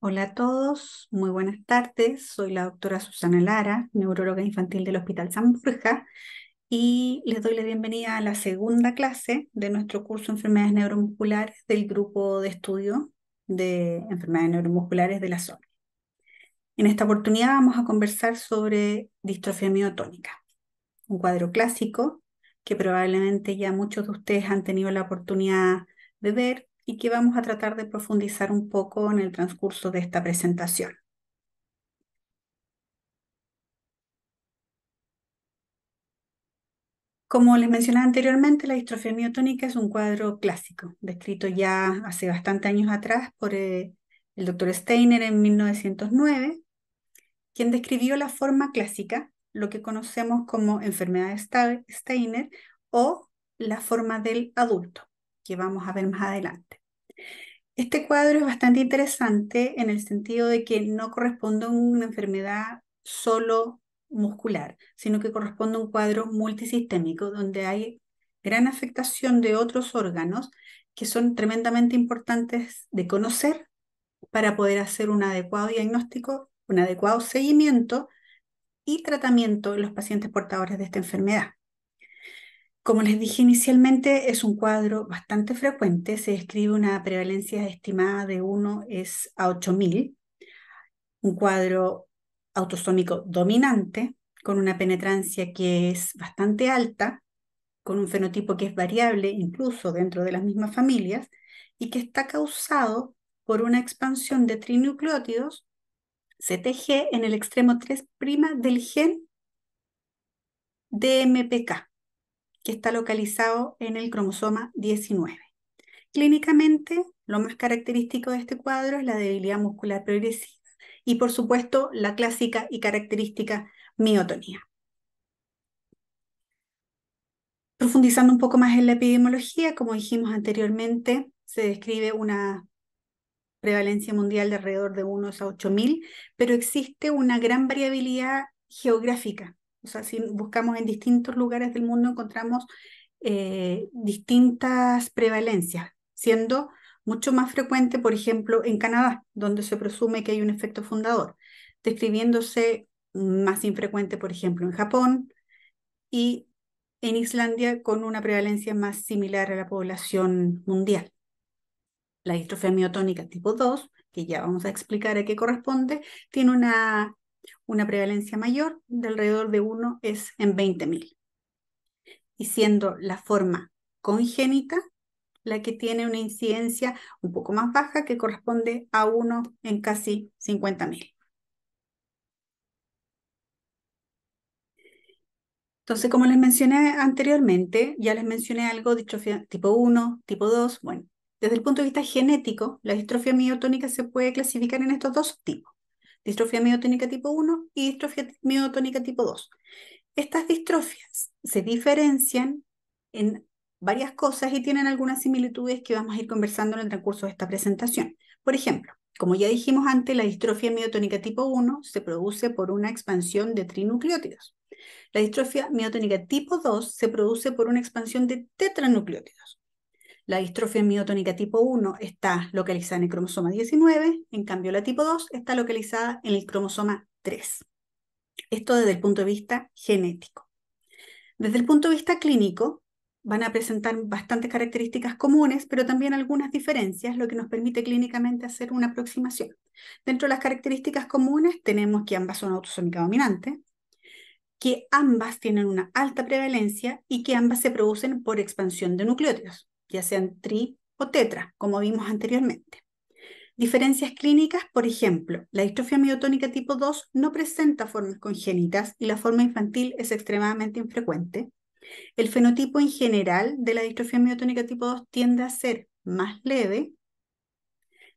Hola a todos, muy buenas tardes. Soy la doctora Susana Lara, neuróloga infantil del Hospital San Borja, y les doy la bienvenida a la segunda clase de nuestro curso de Enfermedades Neuromusculares del grupo de estudio de enfermedades neuromusculares de la zona. En esta oportunidad vamos a conversar sobre distrofia miotónica, un cuadro clásico que probablemente ya muchos de ustedes han tenido la oportunidad de ver y que vamos a tratar de profundizar un poco en el transcurso de esta presentación. Como les mencionaba anteriormente, la distrofia miotónica es un cuadro clásico, descrito ya hace bastante años atrás por eh, el doctor Steiner en 1909, quien describió la forma clásica, lo que conocemos como enfermedad de Steiner o la forma del adulto, que vamos a ver más adelante. Este cuadro es bastante interesante en el sentido de que no corresponde a una enfermedad solo muscular, sino que corresponde a un cuadro multisistémico donde hay gran afectación de otros órganos que son tremendamente importantes de conocer para poder hacer un adecuado diagnóstico, un adecuado seguimiento y tratamiento en los pacientes portadores de esta enfermedad. Como les dije inicialmente, es un cuadro bastante frecuente, se describe una prevalencia estimada de 1 es a 8.000, un cuadro autosómico dominante, con una penetrancia que es bastante alta, con un fenotipo que es variable incluso dentro de las mismas familias, y que está causado por una expansión de trinucleótidos CTG en el extremo 3' del gen DMPK que está localizado en el cromosoma 19. Clínicamente, lo más característico de este cuadro es la debilidad muscular progresiva y, por supuesto, la clásica y característica miotonía. Profundizando un poco más en la epidemiología, como dijimos anteriormente, se describe una prevalencia mundial de alrededor de unos a 8.000, pero existe una gran variabilidad geográfica o sea, si buscamos en distintos lugares del mundo encontramos eh, distintas prevalencias, siendo mucho más frecuente, por ejemplo, en Canadá, donde se presume que hay un efecto fundador, describiéndose más infrecuente, por ejemplo, en Japón y en Islandia con una prevalencia más similar a la población mundial. La distrofia miotónica tipo 2, que ya vamos a explicar a qué corresponde, tiene una una prevalencia mayor de alrededor de 1 es en 20.000. Y siendo la forma congénita la que tiene una incidencia un poco más baja que corresponde a 1 en casi 50.000. Entonces, como les mencioné anteriormente, ya les mencioné algo, distrofia tipo 1, tipo 2. Bueno, desde el punto de vista genético, la distrofia miotónica se puede clasificar en estos dos tipos distrofia miotónica tipo 1 y distrofia miotónica tipo 2. Estas distrofias se diferencian en varias cosas y tienen algunas similitudes que vamos a ir conversando en el transcurso de esta presentación. Por ejemplo, como ya dijimos antes, la distrofia miotónica tipo 1 se produce por una expansión de trinucleótidos. La distrofia miotónica tipo 2 se produce por una expansión de tetranucleótidos. La distrofia miotónica tipo 1 está localizada en el cromosoma 19, en cambio la tipo 2 está localizada en el cromosoma 3. Esto desde el punto de vista genético. Desde el punto de vista clínico, van a presentar bastantes características comunes, pero también algunas diferencias, lo que nos permite clínicamente hacer una aproximación. Dentro de las características comunes tenemos que ambas son autosómicas dominantes, que ambas tienen una alta prevalencia y que ambas se producen por expansión de nucleótidos ya sean tri o tetra, como vimos anteriormente. Diferencias clínicas, por ejemplo, la distrofia miotónica tipo 2 no presenta formas congénitas y la forma infantil es extremadamente infrecuente. El fenotipo en general de la distrofia miotónica tipo 2 tiende a ser más leve.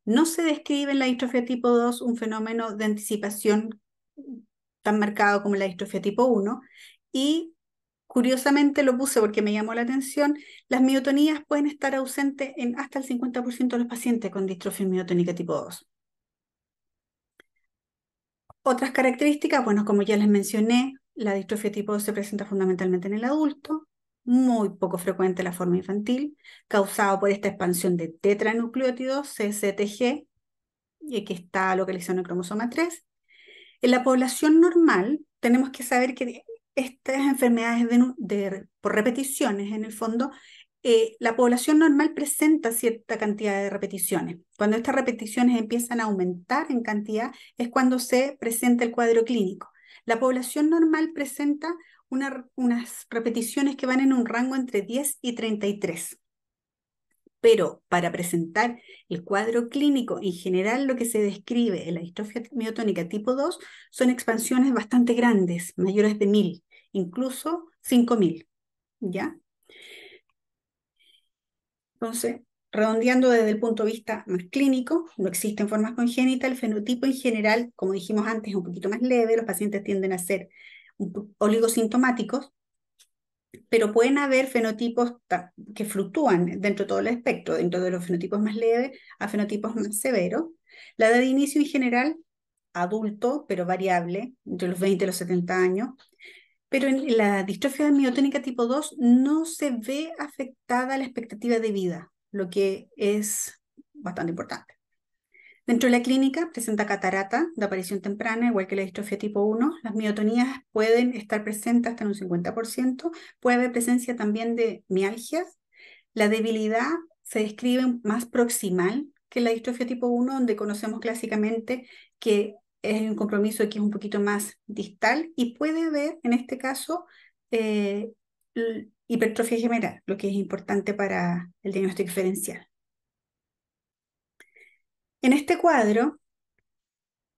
No se describe en la distrofia tipo 2 un fenómeno de anticipación tan marcado como la distrofia tipo 1 y Curiosamente lo puse porque me llamó la atención, las miotonías pueden estar ausentes en hasta el 50% de los pacientes con distrofia miotónica tipo 2. Otras características, bueno, como ya les mencioné, la distrofia tipo 2 se presenta fundamentalmente en el adulto, muy poco frecuente la forma infantil, causado por esta expansión de tetranucleótidos, y que está localizado en el cromosoma 3. En la población normal, tenemos que saber que estas enfermedades de, por repeticiones, en el fondo, eh, la población normal presenta cierta cantidad de repeticiones. Cuando estas repeticiones empiezan a aumentar en cantidad, es cuando se presenta el cuadro clínico. La población normal presenta una, unas repeticiones que van en un rango entre 10 y 33. Pero para presentar el cuadro clínico, en general lo que se describe en la distrofia miotónica tipo 2 son expansiones bastante grandes, mayores de 1000 incluso 5.000, ¿ya? Entonces, redondeando desde el punto de vista más clínico, no existen formas congénitas, el fenotipo en general, como dijimos antes, es un poquito más leve, los pacientes tienden a ser oligosintomáticos, pero pueden haber fenotipos que fluctúan dentro de todo el espectro, dentro de los fenotipos más leves a fenotipos más severos. La edad de inicio en general, adulto, pero variable, entre los 20 y los 70 años. Pero en la distrofia miotónica tipo 2 no se ve afectada la expectativa de vida, lo que es bastante importante. Dentro de la clínica presenta catarata de aparición temprana, igual que la distrofia tipo 1. Las miotonías pueden estar presentes hasta en un 50%. Puede haber presencia también de mialgias. La debilidad se describe más proximal que la distrofia tipo 1, donde conocemos clásicamente que es un compromiso que es un poquito más distal y puede ver, en este caso, eh, hipertrofia general, lo que es importante para el diagnóstico diferencial. En este cuadro,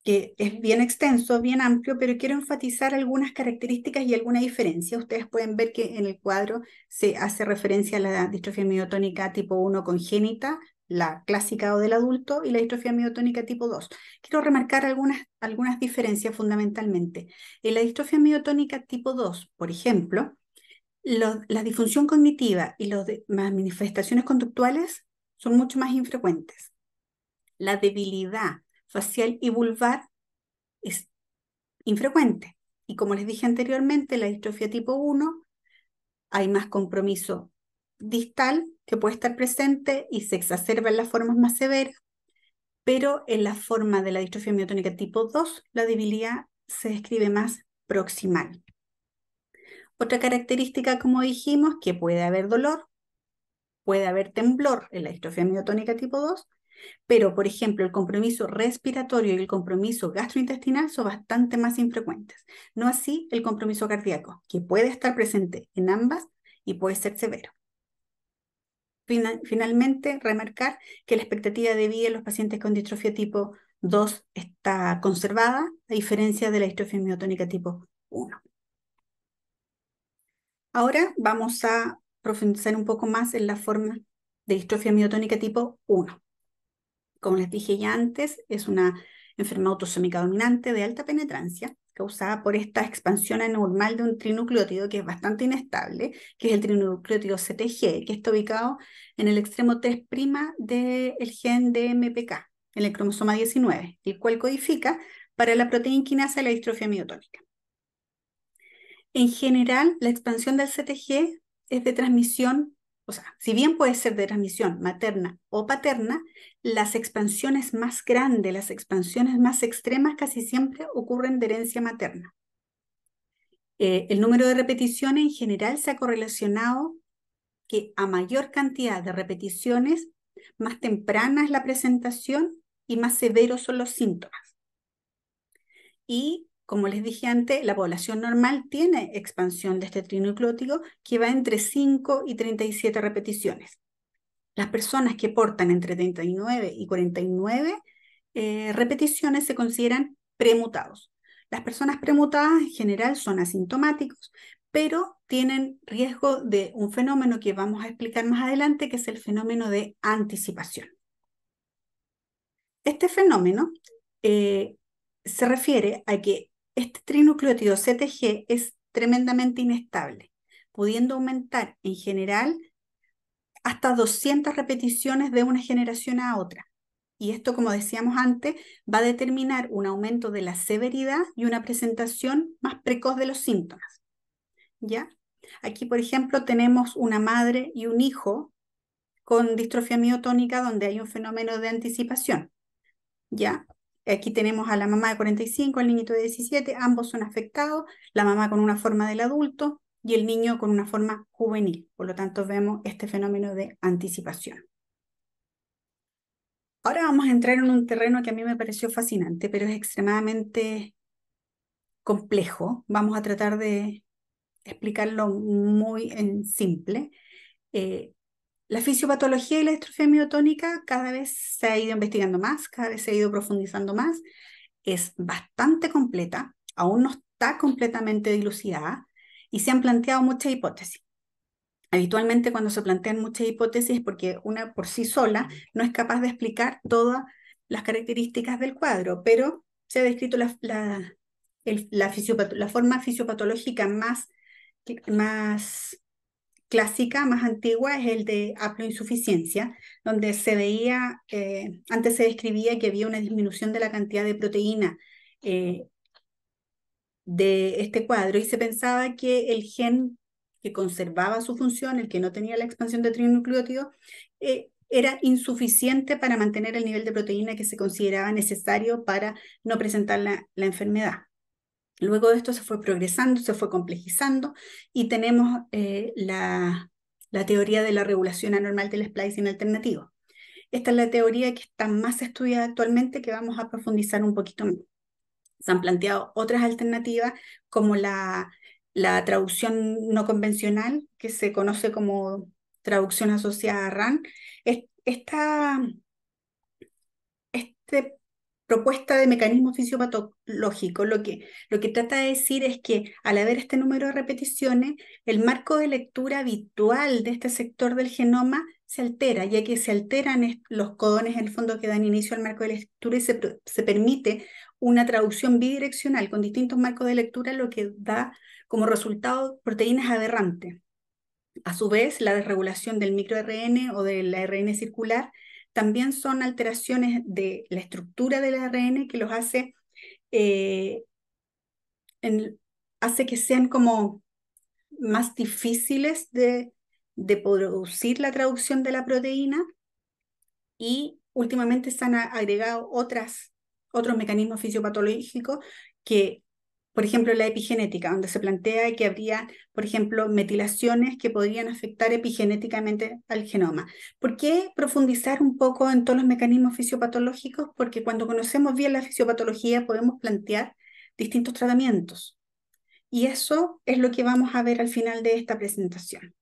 que es bien extenso, bien amplio, pero quiero enfatizar algunas características y alguna diferencia. Ustedes pueden ver que en el cuadro se hace referencia a la distrofia miotónica tipo 1 congénita, la clásica o del adulto y la distrofia miotónica tipo 2. Quiero remarcar algunas, algunas diferencias fundamentalmente. En la distrofia miotónica tipo 2, por ejemplo, la disfunción cognitiva y las manifestaciones conductuales son mucho más infrecuentes. La debilidad facial y vulvar es infrecuente. Y como les dije anteriormente, la distrofia tipo 1 hay más compromiso distal que puede estar presente y se exacerba en las formas más severas, pero en la forma de la distrofia miotónica tipo 2, la debilidad se describe más proximal. Otra característica, como dijimos, que puede haber dolor, puede haber temblor en la distrofia miotónica tipo 2, pero, por ejemplo, el compromiso respiratorio y el compromiso gastrointestinal son bastante más infrecuentes. No así el compromiso cardíaco, que puede estar presente en ambas y puede ser severo finalmente, remarcar que la expectativa de vida en los pacientes con distrofia tipo 2 está conservada, a diferencia de la distrofia miotónica tipo 1. Ahora vamos a profundizar un poco más en la forma de distrofia miotónica tipo 1. Como les dije ya antes, es una enfermedad autosómica dominante de alta penetrancia causada por esta expansión anormal de un trinucleótido que es bastante inestable, que es el trinucleótido CTG, que está ubicado en el extremo 3' del gen de MPK, en el cromosoma 19, el cual codifica para la proteína quinasa de la distrofia miotónica. En general, la expansión del CTG es de transmisión o sea, si bien puede ser de transmisión materna o paterna, las expansiones más grandes, las expansiones más extremas casi siempre ocurren de herencia materna. Eh, el número de repeticiones en general se ha correlacionado que a mayor cantidad de repeticiones, más temprana es la presentación y más severos son los síntomas. Y como les dije antes, la población normal tiene expansión de este trinucleótido que va entre 5 y 37 repeticiones. Las personas que portan entre 39 y 49 eh, repeticiones se consideran premutados. Las personas premutadas en general son asintomáticos, pero tienen riesgo de un fenómeno que vamos a explicar más adelante, que es el fenómeno de anticipación. Este fenómeno eh, se refiere a que este trinucleótido CTG es tremendamente inestable, pudiendo aumentar en general hasta 200 repeticiones de una generación a otra. Y esto, como decíamos antes, va a determinar un aumento de la severidad y una presentación más precoz de los síntomas. ¿Ya? Aquí, por ejemplo, tenemos una madre y un hijo con distrofia miotónica donde hay un fenómeno de anticipación. ¿Ya? Aquí tenemos a la mamá de 45, el niñito de 17, ambos son afectados, la mamá con una forma del adulto y el niño con una forma juvenil. Por lo tanto, vemos este fenómeno de anticipación. Ahora vamos a entrar en un terreno que a mí me pareció fascinante, pero es extremadamente complejo. Vamos a tratar de explicarlo muy en simple. Eh, la fisiopatología y la distrofia miotónica cada vez se ha ido investigando más, cada vez se ha ido profundizando más. Es bastante completa, aún no está completamente dilucidada y se han planteado muchas hipótesis. Habitualmente cuando se plantean muchas hipótesis es porque una por sí sola no es capaz de explicar todas las características del cuadro, pero se ha descrito la, la, forma fisiopatológica más, más clásica, más antigua, es el de haploinsuficiencia, donde se veía, eh, antes se describía que había una disminución de la cantidad de proteína eh, de este cuadro y se pensaba que el gen que conservaba su función, el que no tenía la expansión de trinucleótido, eh, era insuficiente para mantener el nivel de proteína que se consideraba necesario para no presentar la enfermedad. Luego de esto se fue progresando, se fue complejizando y tenemos eh, la, teoría de la regulación anormal del splicing alternativo. Esta es la teoría que está más estudiada actualmente que vamos a profundizar un poquito más. Se han planteado otras alternativas como la, la traducción no convencional, que se conoce como traducción asociada a RAN. Esta, este propuesta de mecanismo fisiopatológico. Lo que, lo que trata de decir es que al haber este número de repeticiones, el marco de lectura habitual de este sector del genoma se altera, ya que se alteran los codones en el fondo que dan inicio al marco de lectura y se, permite una traducción bidireccional con distintos marcos de lectura, lo que da como resultado proteínas aberrantes. A su vez, la desregulación del microARN o de la ARN circular también son alteraciones de la estructura del ARN que los hace, eh, hace que sean como más difíciles de, producir la traducción de la proteína y últimamente se han agregado otras, otros mecanismos fisiopatológicos que por ejemplo, la epigenética, donde se plantea que habría, por ejemplo, metilaciones que podrían afectar epigenéticamente al genoma. ¿Por qué profundizar un poco en todos los mecanismos fisiopatológicos? Porque cuando conocemos bien la fisiopatología podemos plantear distintos tratamientos. Y eso es lo que vamos a ver al final de esta presentación.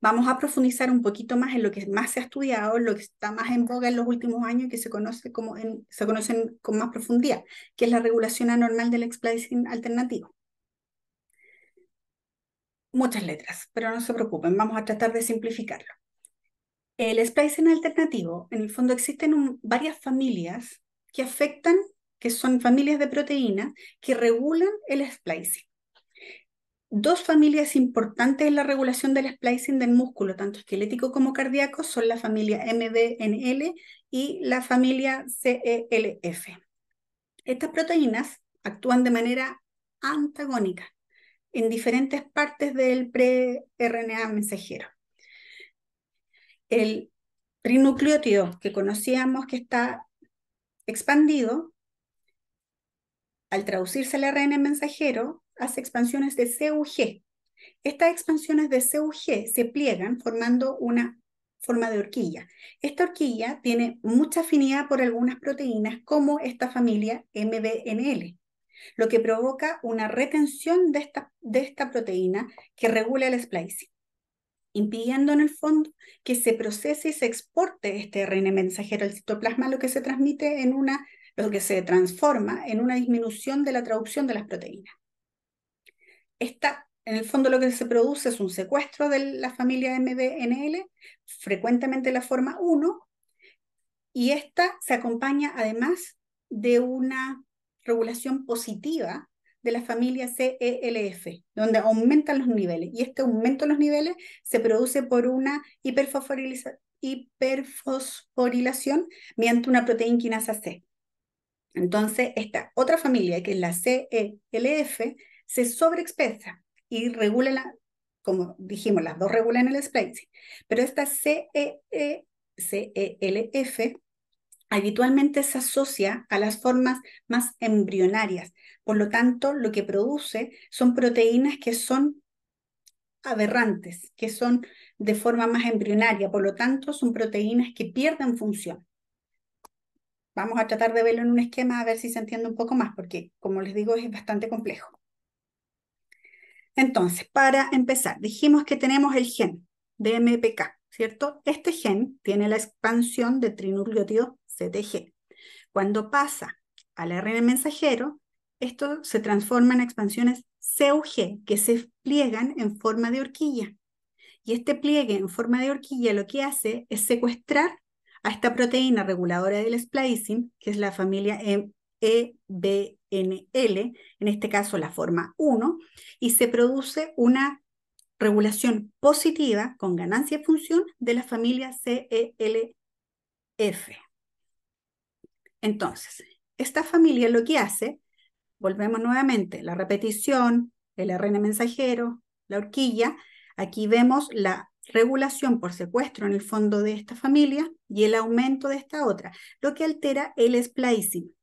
Vamos a profundizar un poquito más en lo que más se ha estudiado, lo que está más en boga en los últimos años y que se, conoce como se conocen con más profundidad, que es la regulación anormal del splicing alternativo. Muchas letras, pero no se preocupen, vamos a tratar de simplificarlo. El splicing alternativo, en el fondo existen varias familias que afectan, que son familias de proteínas que regulan el splicing. Dos familias importantes en la regulación del splicing del músculo, tanto esquelético como cardíaco, son la familia MDNL y la familia CELF. Estas proteínas actúan de manera antagónica en diferentes partes del pre-RNA mensajero. El trinucleótido que conocíamos que está expandido, al traducirse al RNA mensajero, hace expansiones de CUG. Estas expansiones de CUG se pliegan formando una forma de horquilla. Esta horquilla tiene mucha afinidad por algunas proteínas como esta familia MBNL, lo que provoca una retención de esta, de esta proteína que regula el splicing impidiendo en el fondo que se procese y se exporte este RN mensajero al citoplasma, lo que se transmite en una, lo que se transforma en una disminución de la traducción de las proteínas. Esta, en el fondo lo que se produce es un secuestro de la familia MBNL, frecuentemente la forma 1, y esta se acompaña además de una regulación positiva de la familia CELF, donde aumentan los niveles. Y este aumento en los niveles se produce por una hiperfosforilación mediante una proteína quinasa C. Entonces, esta otra familia, que es la CELF, se sobreexpresa y regula, como dijimos, las dos regulan el splicing, pero esta CELF e e habitualmente se asocia a las formas más embrionarias. Por lo tanto, lo que produce son proteínas que son aberrantes, que son de forma más embrionaria. Por lo tanto, son proteínas que pierden función. Vamos a tratar de verlo en un esquema a ver si se entiende un poco más, porque como les digo es bastante complejo. Entonces, para empezar, dijimos que tenemos el gen de MPK, ¿cierto? Este gen tiene la expansión de trinucleótido CTG. Cuando pasa al ARN mensajero, esto se transforma en expansiones CUG que se pliegan en forma de horquilla. Y este pliegue en forma de horquilla lo que hace es secuestrar a esta proteína reguladora del splicing, que es la familia e e-B-N-L en este caso la forma 1, y se produce una regulación positiva con ganancia función de la familia CELF. Entonces, esta familia lo que hace, volvemos nuevamente, la repetición, el ARN mensajero, la horquilla, aquí vemos la regulación por secuestro en el fondo de esta familia y el aumento de esta otra, lo que altera el splicing.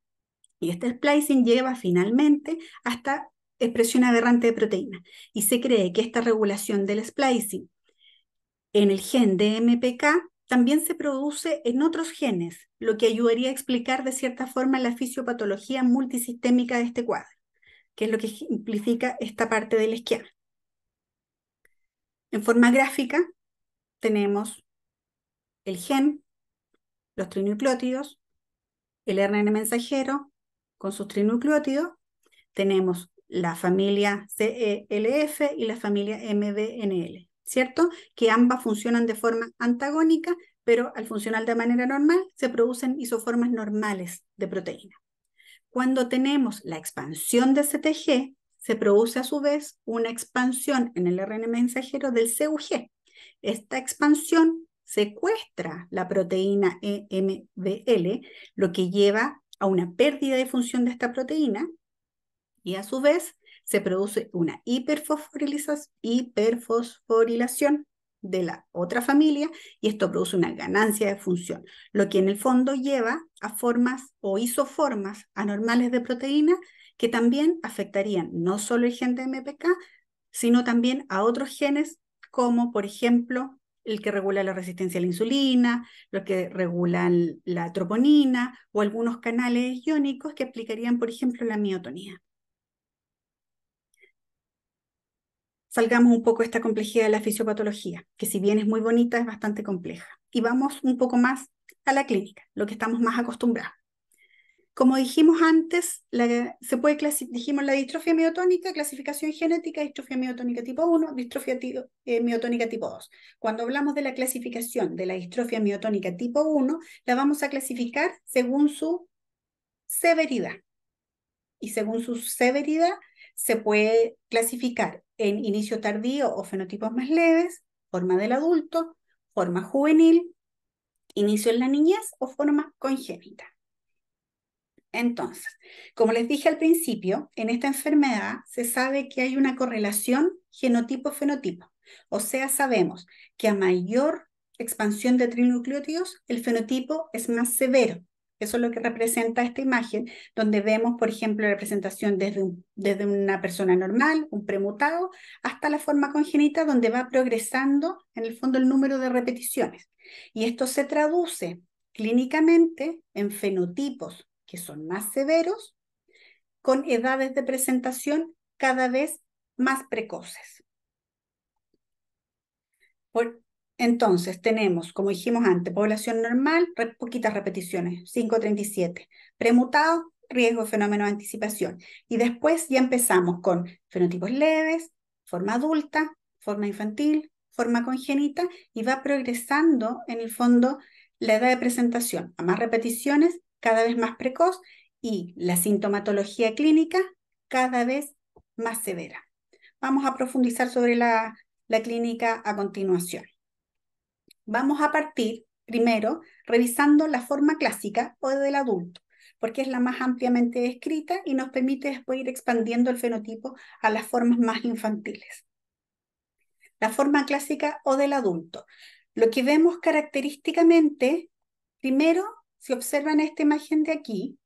Y este splicing lleva finalmente hasta expresión aberrante de proteínas. Y se cree que esta regulación del splicing en el gen DMPK también se produce en otros genes, lo que ayudaría a explicar de cierta forma la fisiopatología multisistémica de este cuadro, que es lo que simplifica esta parte del esquema. En forma gráfica tenemos el gen, los trinucleótidos, el RNA mensajero, con sus trinucleótidos, tenemos la familia CELF y la familia MBNL, ¿cierto? Que ambas funcionan de forma antagónica, pero al funcionar de manera normal se producen isoformas normales de proteína. Cuando tenemos la expansión de CTG, se produce a su vez una expansión en el RNA mensajero del CUG. Esta expansión secuestra la proteína EMBL, lo que lleva a una pérdida de función de esta proteína y a su vez se produce una hiperfosforilación de la otra familia y esto produce una ganancia de función, lo que en el fondo lleva a formas o isoformas anormales de proteína que también afectarían no solo el gen de MPK, sino también a otros genes como por ejemplo el que regula la resistencia a la insulina, los que regulan la troponina o algunos canales iónicos que aplicarían, por ejemplo, la miotonía. Salgamos un poco de esta complejidad de la fisiopatología, que si bien es muy bonita, es bastante compleja. Y vamos un poco más a la clínica, lo que estamos más acostumbrados. Como dijimos antes, se puede dijimos la distrofia miotónica, clasificación genética, distrofia miotónica tipo 1, distrofia eh, miotónica tipo 2. Cuando hablamos de la clasificación de la distrofia miotónica tipo 1, la vamos a clasificar según su severidad. Y según su severidad, se puede clasificar en inicio tardío o fenotipos más leves, forma del adulto, forma juvenil, inicio en la niñez o forma congénita. Entonces, como les dije al principio, en esta enfermedad se sabe que hay una correlación genotipo-fenotipo. O sea, sabemos que a mayor expansión de trinucleótidos, el fenotipo es más severo. Eso es lo que representa esta imagen, donde vemos, por ejemplo, la representación desde, desde una persona normal, un premutado, hasta la forma congénita, donde va progresando, en el fondo, el número de repeticiones. Y esto se traduce clínicamente en fenotipos que son más severos, con edades de presentación cada vez más precoces. entonces, tenemos, como dijimos antes, población normal, poquitas repeticiones, 537. Premutado, riesgo fenómeno de anticipación. Y después ya empezamos con fenotipos leves, forma adulta, forma infantil, forma congénita, y va progresando en el fondo la edad de presentación. A más repeticiones, cada vez más precoz y la sintomatología clínica cada vez más severa. Vamos a profundizar sobre la, clínica a continuación. Vamos a partir primero revisando la forma clásica o del adulto, porque es la más ampliamente descrita y nos permite después ir expandiendo el fenotipo a las formas más infantiles. La forma clásica o del adulto. Lo que vemos característicamente, primero, si observan esta imagen de aquí,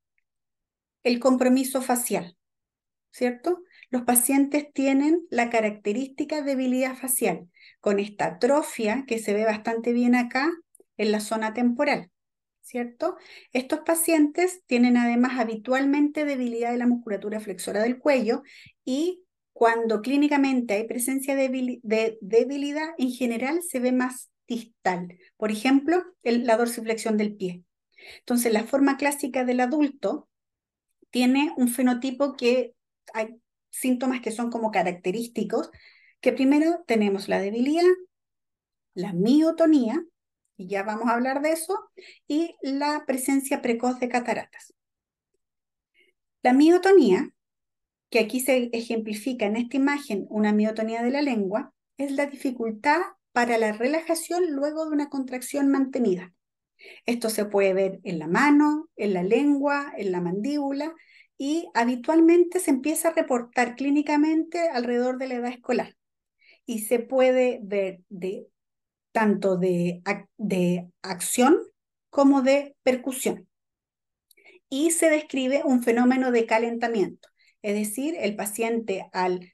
el compromiso facial, ¿cierto? Los pacientes tienen la característica debilidad facial, con esta atrofia que se ve bastante bien acá en la zona temporal, ¿cierto? Estos pacientes tienen además habitualmente debilidad de la musculatura flexora del cuello y cuando clínicamente hay presencia de debilidad, en general se ve más distal. Por ejemplo, la dorsiflexión del pie, entonces, la forma clásica del adulto tiene un fenotipo que hay síntomas que son como característicos, que primero tenemos la debilidad, la miotonía, y ya vamos a hablar de eso, y la presencia precoz de cataratas. La miotonía, que aquí se ejemplifica en esta imagen una miotonía de la lengua, es la dificultad para la relajación luego de una contracción mantenida. Esto se puede ver en la mano, en la lengua, en la mandíbula y habitualmente se empieza a reportar clínicamente alrededor de la edad escolar y se puede ver de, tanto de, acción como de percusión. Y se describe un fenómeno de calentamiento, es decir, el paciente al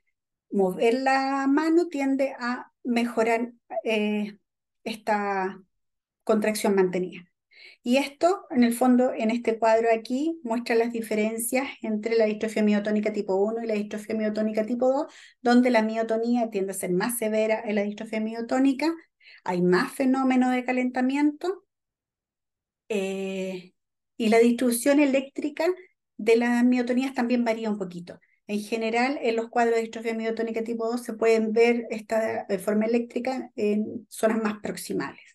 mover la mano tiende a mejorar eh, esta contracción mantenida. Y esto, en el fondo, en este cuadro aquí, muestra las diferencias entre la distrofia miotónica tipo 1 y la distrofia miotónica tipo 2, donde la miotonía tiende a ser más severa en la distrofia miotónica, hay más fenómeno de calentamiento eh, y la distribución eléctrica de las miotonías también varía un poquito. En general, en los cuadros de distrofia miotónica tipo 2 se pueden ver esta de forma eléctrica en zonas más proximales.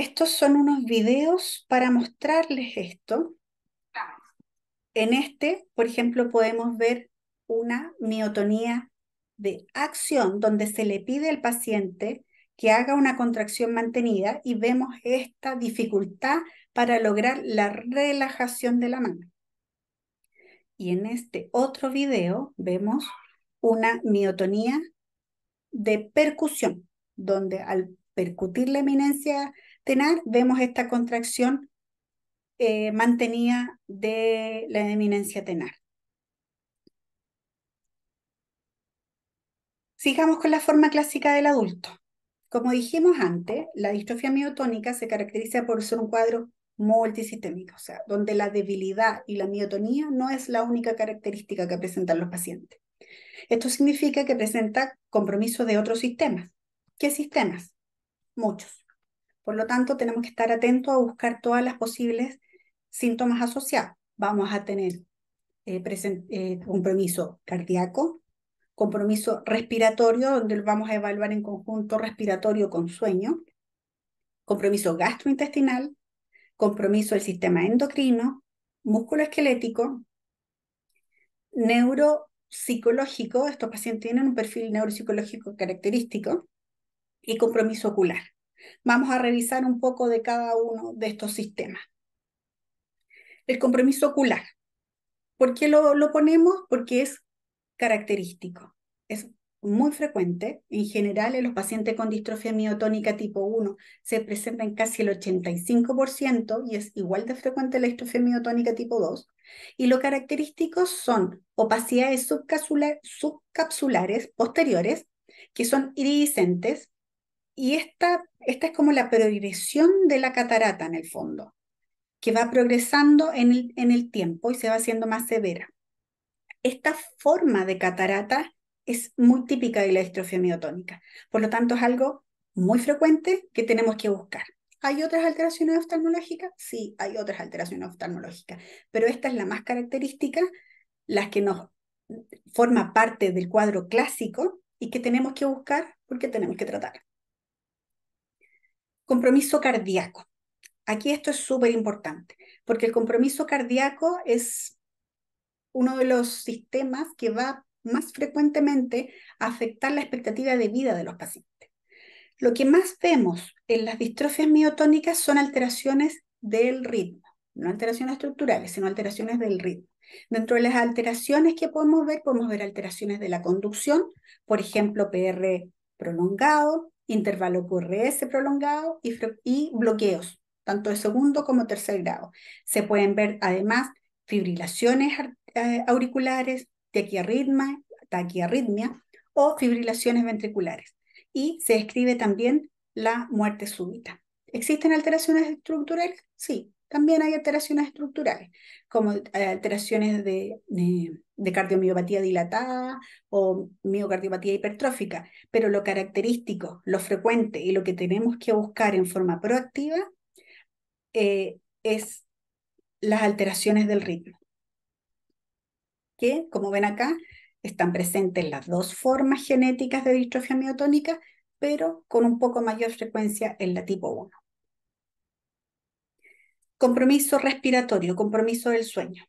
Estos son unos videos para mostrarles esto. En este, por ejemplo, podemos ver una miotonía de acción donde se le pide al paciente que haga una contracción mantenida y vemos esta dificultad para lograr la relajación de la mano. Y en este otro video vemos una miotonía de percusión, donde al percutir la eminencia tenar, vemos esta contracción eh, mantenida de la eminencia tenar. Sigamos con la forma clásica del adulto. Como dijimos antes, la distrofia miotónica se caracteriza por ser un cuadro multisistémico, o sea, donde la debilidad y la miotonía no es la única característica que presentan los pacientes. Esto significa que presenta compromiso de otros sistemas. ¿Qué sistemas? Muchos. Por lo tanto, tenemos que estar atentos a buscar todas las posibles síntomas asociados. Vamos a tener eh, eh, compromiso cardíaco, compromiso respiratorio, donde vamos a evaluar en conjunto respiratorio con sueño, compromiso gastrointestinal, compromiso del sistema endocrino, músculo esquelético, neuropsicológico, estos pacientes tienen un perfil neuropsicológico característico, y compromiso ocular. Vamos a revisar un poco de cada uno de estos sistemas. El compromiso ocular. ¿Por qué lo, ponemos? Porque es característico. Es muy frecuente. En general, en los pacientes con distrofia miotónica tipo 1 se presenta en casi el 85% y es igual de frecuente la distrofia miotónica tipo 2. Y lo característicos son opacidades subcapsulares posteriores, que son iridiscentes, y esta, esta es como la progresión de la catarata en el fondo, que va progresando en el, en el tiempo y se va haciendo más severa. Esta forma de catarata es muy típica de la distrofia miotónica, por lo tanto es algo muy frecuente que tenemos que buscar. ¿Hay otras alteraciones oftalmológicas? Sí, hay otras alteraciones oftalmológicas, pero esta es la más característica, la que nos forma parte del cuadro clásico y que tenemos que buscar porque tenemos que tratar. Compromiso cardíaco. Aquí esto es súper importante, porque el compromiso cardíaco es uno de los sistemas que va más frecuentemente a afectar la expectativa de vida de los pacientes. Lo que más vemos en las distrofias miotónicas son alteraciones del ritmo, no alteraciones estructurales, sino alteraciones del ritmo. Dentro de las alteraciones que podemos ver, podemos ver alteraciones de la conducción, por ejemplo, PR prolongado, intervalo QRS este prolongado y, bloqueos, tanto de segundo como tercer grado. Se pueden ver además fibrilaciones eh, auriculares, taquiarritmia, taquiarritmia o fibrilaciones ventriculares. Y se describe también la muerte súbita. ¿Existen alteraciones estructurales? Sí, también hay alteraciones estructurales, como eh, alteraciones de, cardiomiopatía dilatada o miocardiopatía hipertrófica, pero lo característico, lo frecuente y lo que tenemos que buscar en forma proactiva eh, es las alteraciones del ritmo, que como ven acá, están presentes las dos formas genéticas de distrofia miotónica, pero con un poco mayor frecuencia en la tipo 1. Compromiso respiratorio, compromiso del sueño.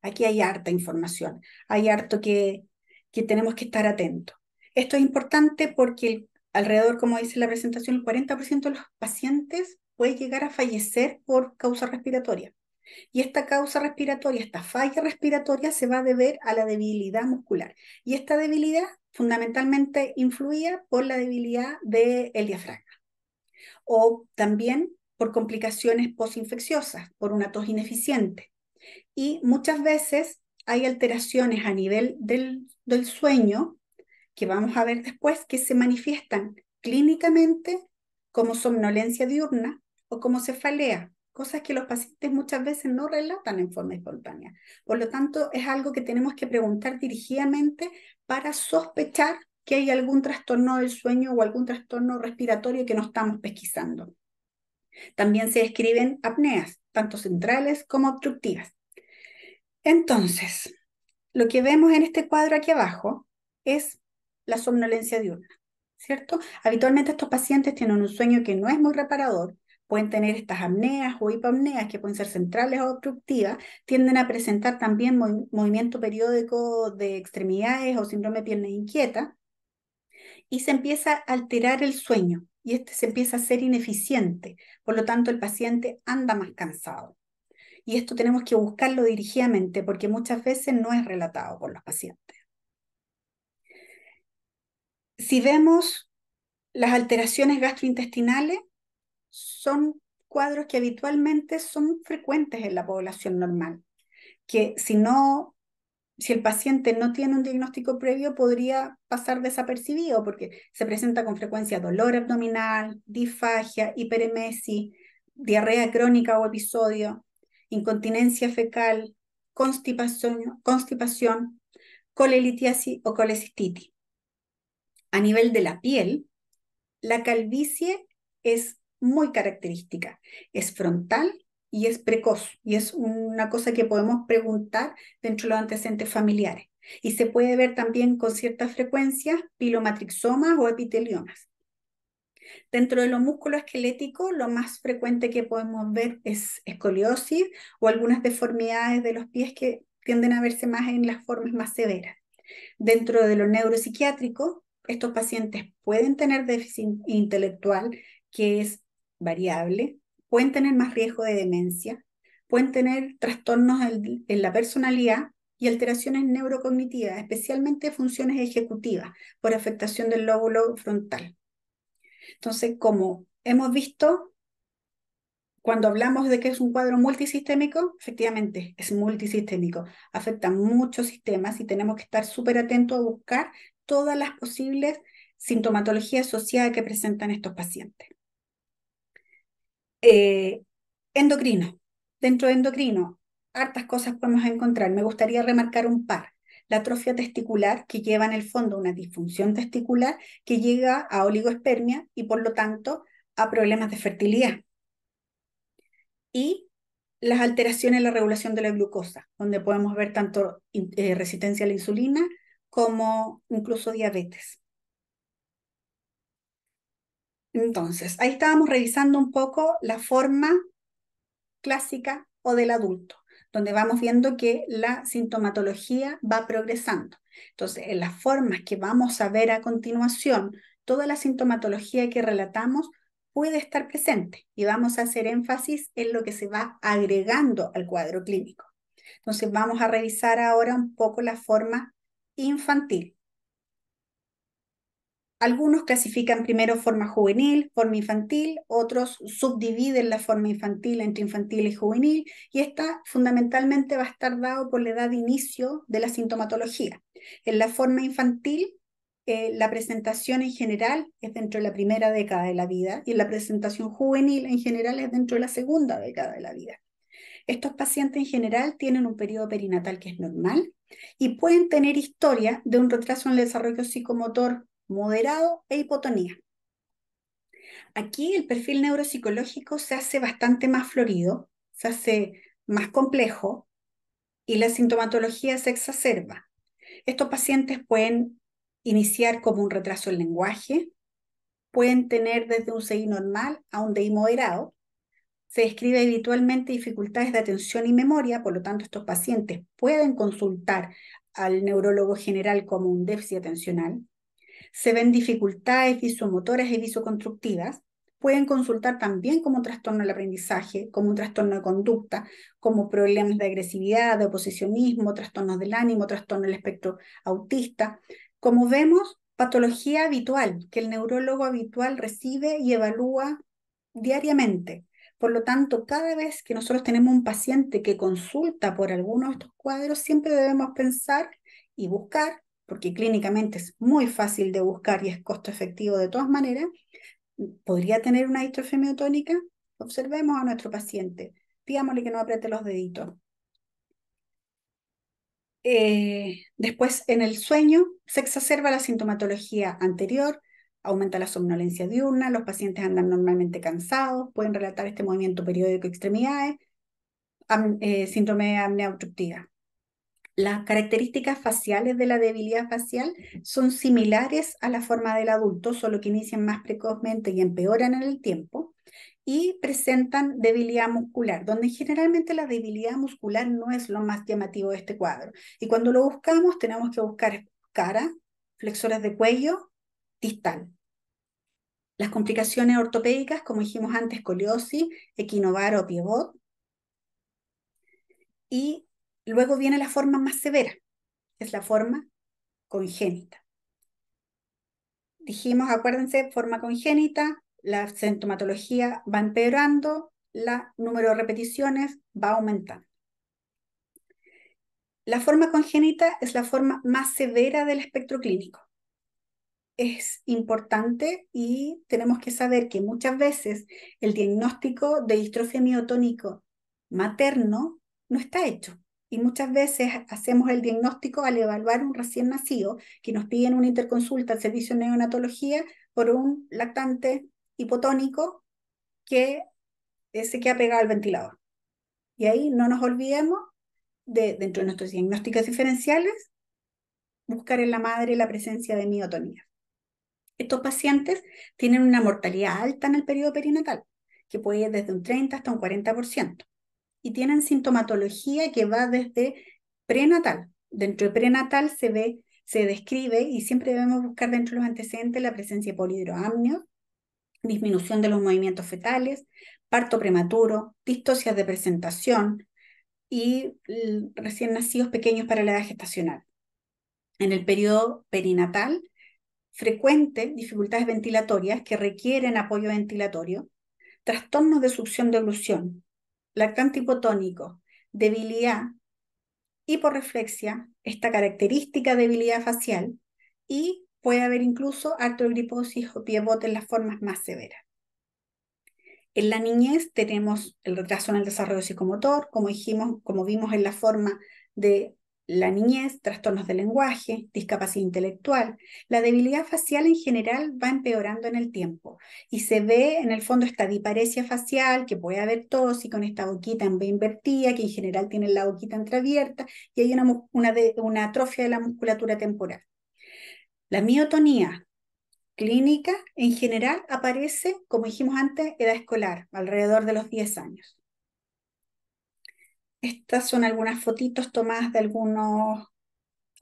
Aquí hay harta información, hay harto que, que tenemos que estar atentos. Esto es importante porque alrededor, como dice la presentación, el 40% de los pacientes puede llegar a fallecer por causa respiratoria. Y esta causa respiratoria, esta falla respiratoria se va a deber a la debilidad muscular. Y esta debilidad fundamentalmente influía por la debilidad del el diafragma o también por complicaciones posinfecciosas, por una tos ineficiente. Y muchas veces hay alteraciones a nivel del, sueño, que vamos a ver después, que se manifiestan clínicamente como somnolencia diurna o como cefalea, cosas que los pacientes muchas veces no relatan en forma espontánea. Por lo tanto, es algo que tenemos que preguntar dirigidamente para sospechar que hay algún trastorno del sueño o algún trastorno respiratorio que no estamos pesquisando. También se describen apneas, tanto centrales como obstructivas. Entonces, lo que vemos en este cuadro aquí abajo es la somnolencia diurna, ¿cierto? Habitualmente estos pacientes tienen un sueño que no es muy reparador, pueden tener estas apneas o hipapneas que pueden ser centrales o obstructivas, tienden a presentar también movimiento periódico de extremidades o síndrome de pierna inquieta, y se empieza a alterar el sueño y este se empieza a ser ineficiente. Por lo tanto, el paciente anda más cansado. Y esto tenemos que buscarlo dirigidamente porque muchas veces no es relatado por los pacientes. Si vemos las alteraciones gastrointestinales, son cuadros que habitualmente son frecuentes en la población normal, que si no si el paciente no tiene un diagnóstico previo, podría pasar desapercibido porque se presenta con frecuencia dolor abdominal, disfagia, hiperemesis, diarrea crónica o episodio, incontinencia fecal, constipación, colelitiasis o colecistitis. A nivel de la piel, la calvicie es muy característica. Es frontal y es precoz y es una cosa que podemos preguntar dentro de los antecedentes familiares. Y se puede ver también con cierta frecuencia pilomatrixomas o epiteliomas. Dentro de los músculos esqueléticos, lo más frecuente que podemos ver es escoliosis o algunas deformidades de los pies que tienden a verse más en las formas más severas. Dentro de lo neuropsiquiátrico, estos pacientes pueden tener déficit intelectual que es variable, pueden tener más riesgo de demencia, pueden tener trastornos en, la personalidad y alteraciones neurocognitivas, especialmente funciones ejecutivas por afectación del lóbulo frontal. Entonces, como hemos visto, cuando hablamos de que es un cuadro multisistémico, efectivamente es multisistémico, afecta muchos sistemas y tenemos que estar súper atentos a buscar todas las posibles sintomatologías asociadas que presentan estos pacientes. Eh, endocrino. Dentro de endocrino, hartas cosas podemos encontrar. Me gustaría remarcar un par. La atrofia testicular, que lleva en el fondo una disfunción testicular que llega a oligoespermia y por lo tanto a problemas de fertilidad. Y las alteraciones en la regulación de la glucosa, donde podemos ver tanto eh, resistencia a la insulina como incluso diabetes. Entonces, ahí estábamos revisando un poco la forma clásica o del adulto, donde vamos viendo que la sintomatología va progresando. Entonces, en las formas que vamos a ver a continuación, toda la sintomatología que relatamos puede estar presente y vamos a hacer énfasis en lo que se va agregando al cuadro clínico. Entonces, vamos a revisar ahora un poco la forma infantil. Algunos clasifican primero forma juvenil, forma infantil, otros subdividen la forma infantil entre infantil y juvenil, y esta fundamentalmente va a estar dado por la edad de inicio de la sintomatología. En la forma infantil, eh, la presentación en general es dentro de la primera década de la vida y en la presentación juvenil en general es dentro de la segunda década de la vida. Estos pacientes en general tienen un periodo perinatal que es normal y pueden tener historia de un retraso en el desarrollo psicomotor moderado e hipotonía. Aquí el perfil neuropsicológico se hace bastante más florido, se hace más complejo y la sintomatología se exacerba. Estos pacientes pueden iniciar como un retraso en lenguaje, pueden tener desde un CI normal a un DI moderado. Se describe habitualmente dificultades de atención y memoria, por lo tanto estos pacientes pueden consultar al neurólogo general como un déficit atencional se ven dificultades visomotoras y visoconstructivas, pueden consultar también como trastorno del aprendizaje, como un trastorno de conducta, como problemas de agresividad, de oposicionismo, trastornos del ánimo, trastorno del espectro autista. Como vemos, patología habitual que el neurólogo habitual recibe y evalúa diariamente. Por lo tanto, cada vez que nosotros tenemos un paciente que consulta por alguno de estos cuadros, siempre debemos pensar y buscar porque clínicamente es muy fácil de buscar y es costo efectivo de todas maneras, podría tener una distrofia miotónica. Observemos a nuestro paciente, Pidámosle que no apriete los deditos. Eh, después, en el sueño, se exacerba la sintomatología anterior, aumenta la somnolencia diurna, los pacientes andan normalmente cansados, pueden relatar este movimiento periódico de extremidades, eh, síndrome de apnea obstructiva. Las características faciales de la debilidad facial son similares a la forma del adulto, solo que inician más precozmente y empeoran en el tiempo y presentan debilidad muscular, donde generalmente la debilidad muscular no es lo más llamativo de este cuadro. Y cuando lo buscamos, tenemos que buscar cara, flexores de cuello, distal. Las complicaciones ortopédicas, como dijimos antes, coliosis, equinovar o pivot. Y Luego viene la forma más severa, es la forma congénita. Dijimos, acuérdense, forma congénita, la sintomatología va empeorando, la número de repeticiones va aumentando. La forma congénita es la forma más severa del espectro clínico. Es importante y tenemos que saber que muchas veces el diagnóstico de distrofia miotónico materno no está hecho y muchas veces hacemos el diagnóstico al evaluar un recién nacido que nos piden una interconsulta al servicio de neonatología por un lactante hipotónico que se queda pegado al ventilador. Y ahí no nos olvidemos de, dentro de nuestros diagnósticos diferenciales, buscar en la madre la presencia de miotonía. Estos pacientes tienen una mortalidad alta en el periodo perinatal, que puede ir desde un 30 hasta un 40% y tienen sintomatología que va desde prenatal. Dentro de prenatal se ve, se describe y siempre debemos buscar dentro de los antecedentes la presencia de polidroamnio, disminución de los movimientos fetales, parto prematuro, distosias de presentación y recién nacidos pequeños para la edad gestacional. En el periodo perinatal, frecuente dificultades ventilatorias que requieren apoyo ventilatorio, trastornos de succión de evolución, lactante hipotónico, debilidad, hiporreflexia, esta característica debilidad facial, y puede haber incluso artrogriposis o piebote en las formas más severas. En la niñez tenemos el retraso en el desarrollo psicomotor, como dijimos, como vimos en la forma de la niñez, trastornos de lenguaje, discapacidad intelectual, la debilidad facial en general va empeorando en el tiempo y se ve en el fondo esta diparesia facial que puede haber tos y con esta boquita en B invertida, que en general tiene la boquita entreabierta y hay una, una atrofia de la musculatura temporal. La miotonía clínica en general aparece, como dijimos antes, edad escolar, alrededor de los 10 años. Estas son algunas fotitos tomadas de algunos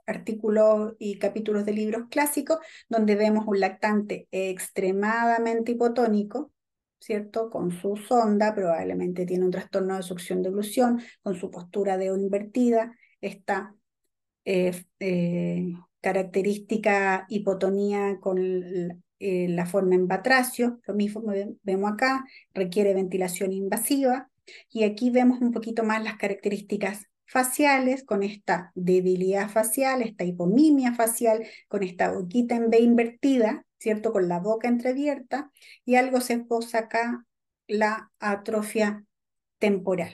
artículos y capítulos de libros clásicos, donde vemos un lactante extremadamente hipotónico, ¿cierto? Con su sonda, probablemente tiene un trastorno de succión de oclusión, con su postura de invertida, esta eh, eh, característica hipotonía con eh, la forma en batracio, lo mismo vemos acá, requiere ventilación invasiva, y aquí vemos un poquito más las características faciales, con esta debilidad facial, esta hipomimia facial, con esta boquita en B invertida, ¿cierto? Con la boca entreabierta y algo se esposa acá, la atrofia temporal.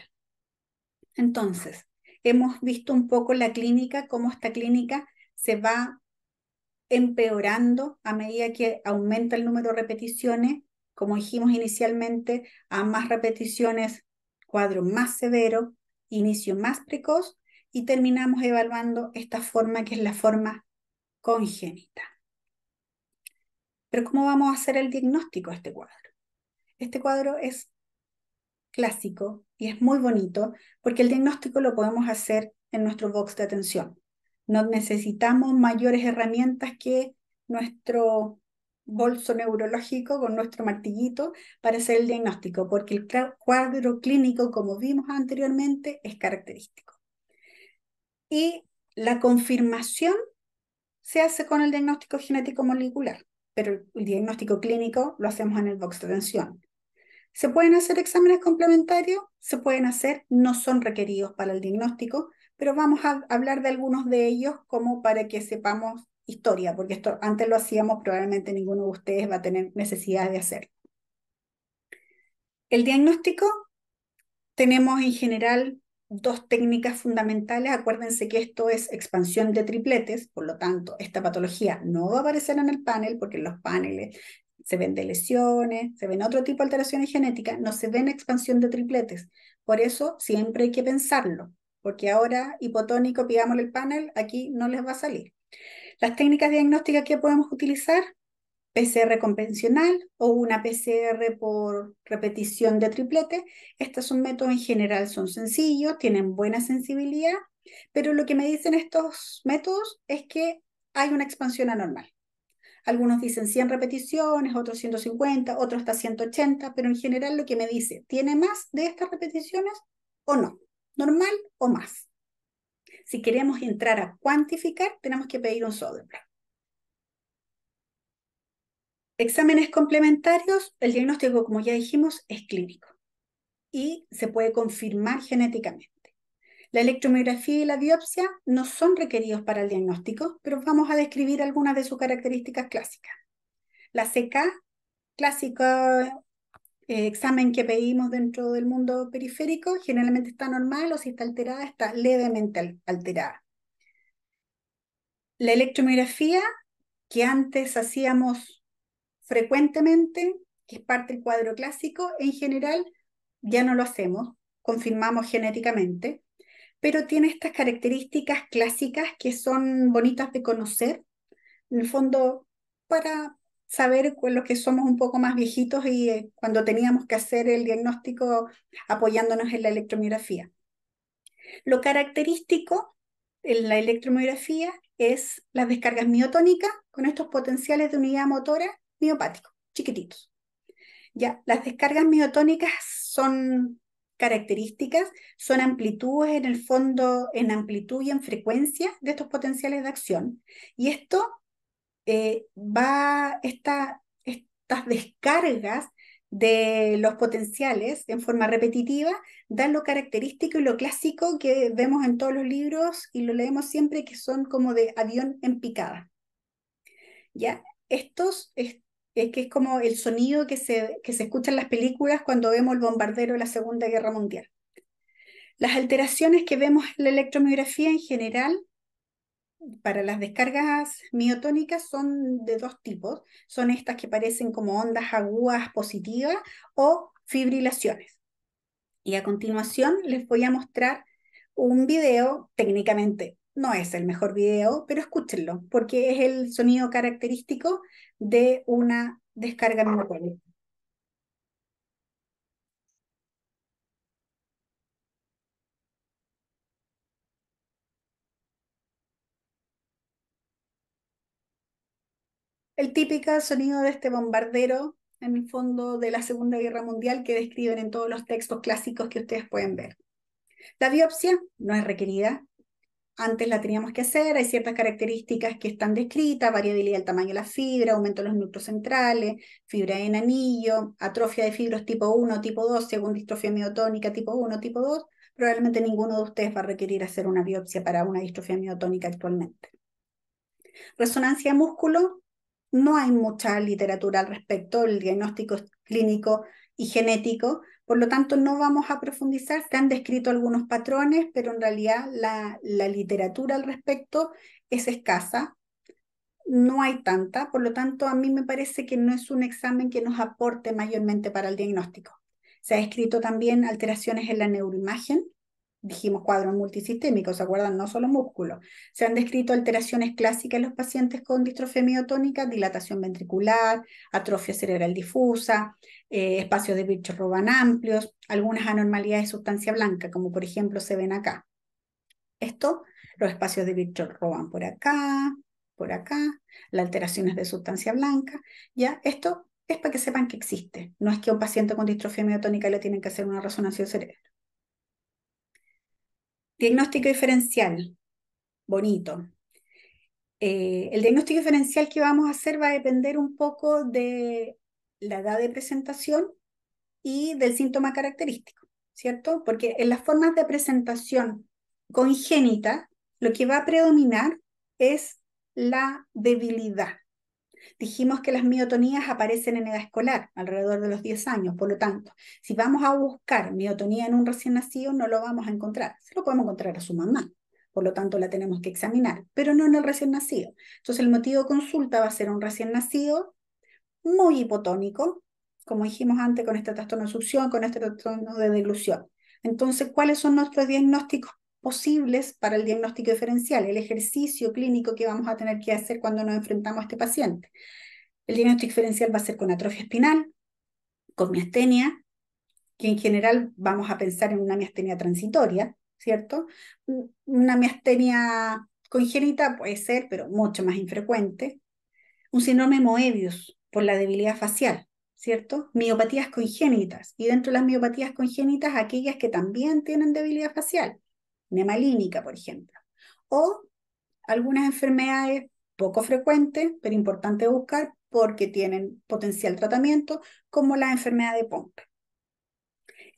Entonces, hemos visto un poco la clínica, cómo esta clínica se va empeorando a medida que aumenta el número de repeticiones. Como dijimos inicialmente, a más repeticiones cuadro más severo, inicio más precoz y terminamos evaluando esta forma que es la forma congénita. Pero ¿cómo vamos a hacer el diagnóstico de este cuadro? Este cuadro es clásico y es muy bonito porque el diagnóstico lo podemos hacer en nuestro box de atención. No necesitamos mayores herramientas que nuestro bolso neurológico con nuestro martillito para hacer el diagnóstico, porque el cuadro clínico, como vimos anteriormente, es característico. Y la confirmación se hace con el diagnóstico genético molecular, pero el diagnóstico clínico lo hacemos en el box de atención. ¿Se pueden hacer exámenes complementarios? Se pueden hacer, no son requeridos para el diagnóstico, pero vamos a hablar de algunos de ellos como para que sepamos historia, porque esto antes lo hacíamos, probablemente ninguno de ustedes va a tener necesidad de hacerlo. El diagnóstico, tenemos en general dos técnicas fundamentales. Acuérdense que esto es expansión de tripletes, por lo tanto, esta patología no va a aparecer en el panel porque en los paneles se ven de lesiones, se ven otro tipo de alteraciones genéticas, no se ven expansión de tripletes. Por eso siempre hay que pensarlo, porque ahora hipotónico, pidámosle el panel, aquí no les va a salir. Las técnicas diagnósticas que podemos utilizar, PCR convencional o una PCR por repetición de triplete. Estos son métodos en general, son sencillos, tienen buena sensibilidad, pero lo que me dicen estos métodos es que hay una expansión anormal. Algunos dicen 100 repeticiones, otros 150, otros hasta 180, pero en general lo que me dice, ¿tiene más de estas repeticiones o no? ¿Normal o más? si queremos entrar a cuantificar, tenemos que pedir un software. Exámenes complementarios, el diagnóstico, como ya dijimos, es clínico y se puede confirmar genéticamente. La electromiografía y la biopsia no son requeridos para el diagnóstico, pero vamos a describir algunas de sus características clásicas. La CK, clásica eh, examen que pedimos dentro del mundo periférico, generalmente está normal o si está alterada, está levemente alterada. La electromiografía, que antes hacíamos frecuentemente, que es parte del cuadro clásico, en general ya no lo hacemos, confirmamos genéticamente, pero tiene estas características clásicas que son bonitas de conocer, en el fondo, para, saber los que somos un poco más viejitos y eh, cuando teníamos que hacer el diagnóstico apoyándonos en la electromiografía. Lo característico en la electromiografía es las descargas miotónicas con estos potenciales de unidad motora miopático, chiquititos. Ya, las descargas miotónicas son características, son amplitudes en el fondo, en amplitud y en frecuencia de estos potenciales de acción. Y esto eh, va estas descargas de los potenciales en forma repetitiva dan lo característico y lo clásico que vemos en todos los libros y lo leemos siempre que son como de avión en picada. ¿Ya? Estos es, que es como el sonido que se, escucha en las películas cuando vemos el bombardero de la Segunda Guerra Mundial. Las alteraciones que vemos en la electromiografía en general para las descargas miotónicas son de dos tipos. Son estas que parecen como ondas agudas positivas o fibrilaciones. Y a continuación les voy a mostrar un video, técnicamente no es el mejor video, pero escúchenlo, porque es el sonido característico de una descarga miotónica. el típico sonido de este bombardero en el fondo de la Segunda Guerra Mundial que describen en todos los textos clásicos que ustedes pueden ver. La biopsia no es requerida. Antes la teníamos que hacer, hay ciertas características que están descritas, variabilidad del tamaño de la fibra, aumento de los núcleos centrales, fibra en anillo, atrofia de fibros tipo 1, tipo 2, según distrofia miotónica tipo 1, tipo 2. Probablemente ninguno de ustedes va a requerir hacer una biopsia para una distrofia miotónica actualmente. Resonancia de músculo, no hay mucha literatura al respecto el diagnóstico clínico y genético, por lo tanto no vamos a profundizar, se han descrito algunos patrones, pero en realidad la, la literatura al respecto es escasa, no hay tanta, por lo tanto a mí me parece que no es un examen que nos aporte mayormente para el diagnóstico. Se ha escrito también alteraciones en la neuroimagen, dijimos cuadros multisistémicos, ¿se acuerdan? No solo músculos. Se han descrito alteraciones clásicas en los pacientes con distrofia miotónica, dilatación ventricular, atrofia cerebral difusa, eh, espacios de bichos roban amplios, algunas anormalidades de sustancia blanca, como por ejemplo se ven acá. Esto, los espacios de bicho roban por acá, por acá, las alteraciones de sustancia blanca, ¿ya? Esto es para que sepan que existe. No es que un paciente con distrofia miotónica le tienen que hacer una resonancia cerebral Diagnóstico diferencial. Bonito. Eh, el diagnóstico diferencial que vamos a hacer va a depender un poco de la edad de presentación y del síntoma característico, ¿cierto? Porque en las formas de presentación congénita, lo que va a predominar es la debilidad. Dijimos que las miotonías aparecen en edad escolar, alrededor de los 10 años, por lo tanto, si vamos a buscar miotonía en un recién nacido, no lo vamos a encontrar, se lo podemos encontrar a su mamá, por lo tanto la tenemos que examinar, pero no en el recién nacido. Entonces el motivo de consulta va a ser un recién nacido muy hipotónico, como dijimos antes, con este trastorno de succión, con este trastorno de dilución. Entonces, ¿cuáles son nuestros diagnósticos posibles para el diagnóstico diferencial, el ejercicio clínico que vamos a tener que hacer cuando nos enfrentamos a este paciente. El diagnóstico diferencial va a ser con atrofia espinal, con miastenia, que en general vamos a pensar en una miastenia transitoria, ¿cierto? Una miastenia congénita puede ser, pero mucho más infrecuente. Un síndrome Moebius por la debilidad facial, ¿cierto? Miopatías congénitas. Y dentro de las miopatías congénitas, aquellas que también tienen debilidad facial nemalínica, por ejemplo. O algunas enfermedades poco frecuentes, pero importantes de buscar porque tienen potencial tratamiento, como la enfermedad de Pompe.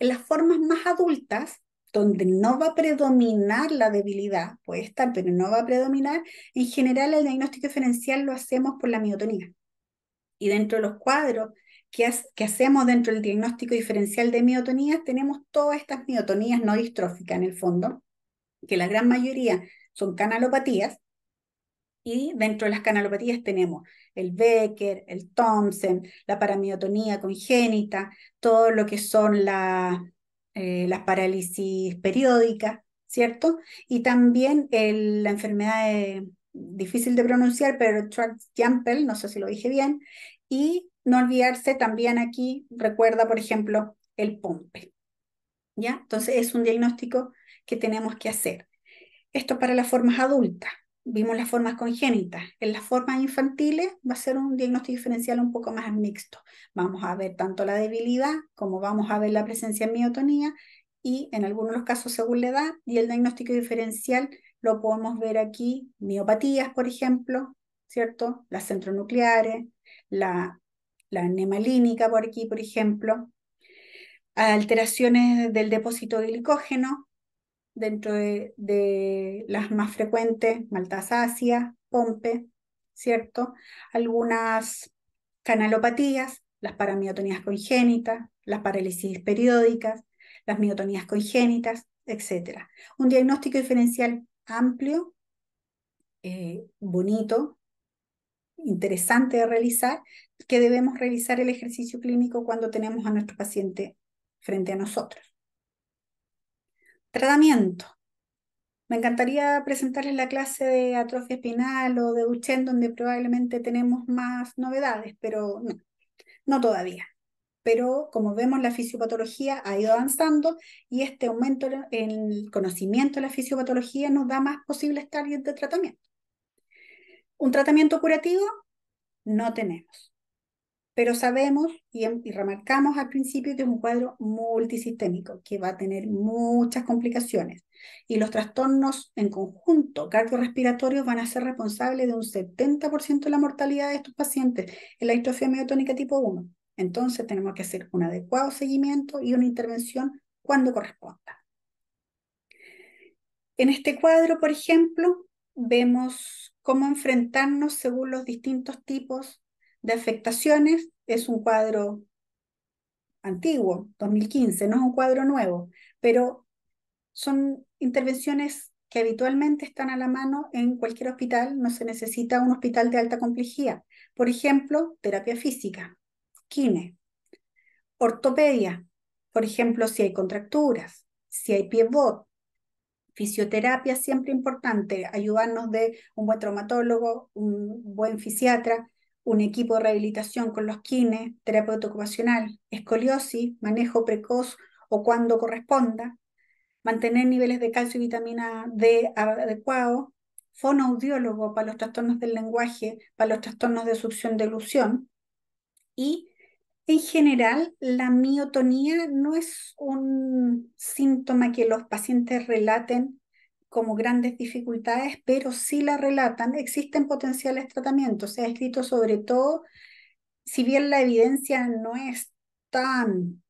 En las formas más adultas, donde no va a predominar la debilidad, puede estar, pero no va a predominar, en general el diagnóstico diferencial lo hacemos por la miotonía. Y dentro de los cuadros que, hacemos dentro del diagnóstico diferencial de miotonías, tenemos todas estas miotonías no distróficas en el fondo, que la gran mayoría son canalopatías, y dentro de las canalopatías tenemos el Becker, el Thompson, la paramiotonía congénita, todo lo que son eh, las parálisis periódicas, ¿cierto? Y también la enfermedad eh, difícil de pronunciar, pero trax jampel no sé si lo dije bien, y no olvidarse también aquí, recuerda, por ejemplo, el pompe. ¿Ya? Entonces es un diagnóstico que tenemos que hacer. Esto para las formas adultas. Vimos las formas congénitas. En las formas infantiles va a ser un diagnóstico diferencial un poco más mixto. Vamos a ver tanto la debilidad como vamos a ver la presencia en miotonía y en algunos de los casos según la edad y el diagnóstico diferencial lo podemos ver aquí, miopatías, por ejemplo, ¿cierto? Las centronucleares, la, la nemalínica por aquí, por ejemplo, alteraciones del depósito de glicógeno, dentro de, las más frecuentes, maltasasia, pompe, ¿cierto? Algunas canalopatías, las paramiotonías congénitas, las parálisis periódicas, las miotonías congénitas, etc. Un diagnóstico diferencial amplio, eh, bonito, interesante de realizar, que debemos realizar el ejercicio clínico cuando tenemos a nuestro paciente frente a nosotros. Tratamiento. Me encantaría presentarles la clase de atrofia espinal o de Duchenne, donde probablemente tenemos más novedades, pero no, no todavía. Pero como vemos, la fisiopatología ha ido avanzando y este aumento en el conocimiento de la fisiopatología nos da más posibles targets de tratamiento. Un tratamiento curativo no tenemos. Pero sabemos em, y, remarcamos al principio que es un cuadro multisistémico, que va a tener muchas complicaciones. Y los trastornos en conjunto cardiorrespiratorios van a ser responsables de un 70% de la mortalidad de estos pacientes en la distrofia miotónica tipo 1. Entonces tenemos que hacer un adecuado seguimiento y una intervención cuando corresponda. En este cuadro, por ejemplo, vemos cómo enfrentarnos según los distintos tipos de afectaciones es un cuadro antiguo, 2015, no es un cuadro nuevo, pero son intervenciones que habitualmente están a la mano en cualquier hospital, no se necesita un hospital de alta complejidad. Por ejemplo, terapia física, quine, ortopedia, por ejemplo, si hay contracturas, si hay bot, fisioterapia siempre importante, ayudarnos de un buen traumatólogo, un buen fisiatra, un equipo de rehabilitación con los kines, terapeuta ocupacional, escoliosis, manejo precoz o cuando corresponda, mantener niveles de calcio y vitamina D adecuados, fonoaudiólogo para los trastornos del lenguaje, para los trastornos de succión de ilusión. Y en general, la miotonía no es un síntoma que los pacientes relaten como grandes dificultades, pero sí la relatan, existen potenciales tratamientos. Se ha escrito sobre todo, si bien la evidencia no es tan